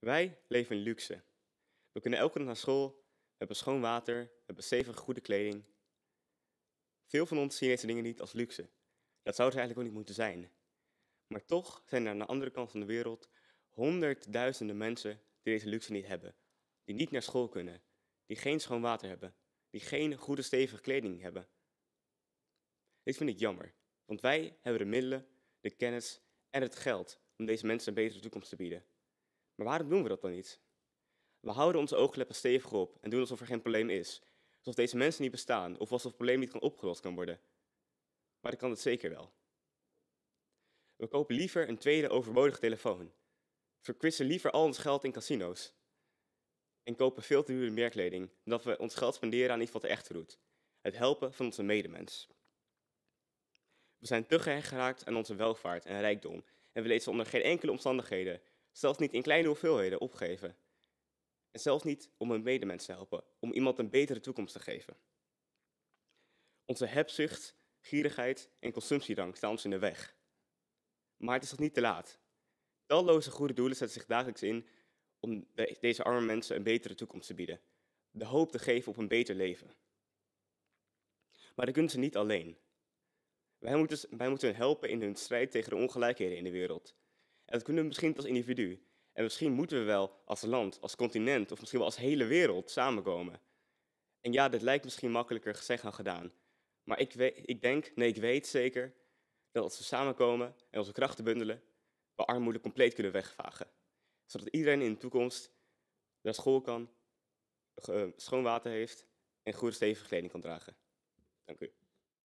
Wij leven in luxe. We kunnen elke dag naar school, we hebben schoon water, we hebben stevige goede kleding. Veel van ons zien deze dingen niet als luxe. Dat zou het eigenlijk ook niet moeten zijn. Maar toch zijn er aan de andere kant van de wereld honderdduizenden mensen die deze luxe niet hebben. Die niet naar school kunnen, die geen schoon water hebben, die geen goede stevige kleding hebben. Dit vind ik jammer, want wij hebben de middelen, de kennis en het geld om deze mensen een betere toekomst te bieden. Maar waarom doen we dat dan niet? We houden onze oogkleppen stevig op en doen alsof er geen probleem is. Alsof deze mensen niet bestaan of alsof het probleem niet kan opgelost kan worden. Maar dat kan het zeker wel. We kopen liever een tweede overbodige telefoon. Verkwissen liever al ons geld in casino's. En kopen veel te dure merkleding, dan we ons geld spenderen aan iets wat echt doet. Het helpen van onze medemens. We zijn te gehecht geraakt aan onze welvaart en rijkdom en we lezen onder geen enkele omstandigheden Zelfs niet in kleine hoeveelheden opgeven. En zelfs niet om een medemens te helpen, om iemand een betere toekomst te geven. Onze hebzucht, gierigheid en consumptiedrang staan ons in de weg. Maar het is nog niet te laat. Talloze goede doelen zetten zich dagelijks in om deze arme mensen een betere toekomst te bieden. De hoop te geven op een beter leven. Maar dat kunnen ze niet alleen. Wij moeten, wij moeten hen helpen in hun strijd tegen de ongelijkheden in de wereld. En dat kunnen we misschien niet als individu. En misschien moeten we wel als land, als continent of misschien wel als hele wereld samenkomen. En ja, dit lijkt misschien makkelijker gezegd dan gedaan. Maar ik, weet, ik denk, nee, ik weet zeker dat als we samenkomen en onze krachten bundelen, we armoede compleet kunnen wegvagen. Zodat iedereen in de toekomst naar school kan, schoon water heeft en goede stevige kleding kan dragen. Dank u.